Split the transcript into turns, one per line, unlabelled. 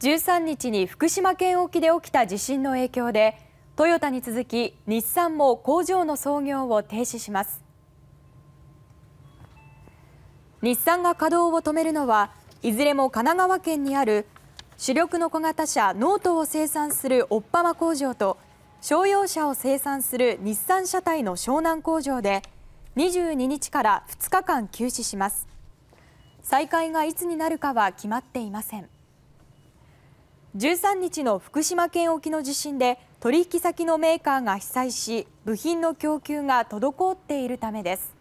13日に福島県沖で起きた地震の影響でトヨタに続き日産も工場の操業を停止します日産が稼働を止めるのはいずれも神奈川県にある主力の小型車ノートを生産するオッパマ工場と商用車を生産する日産車体の湘南工場で22日から2日間休止します再開がいつになるかは決まっていません13日の福島県沖の地震で取引先のメーカーが被災し部品の供給が滞っているためです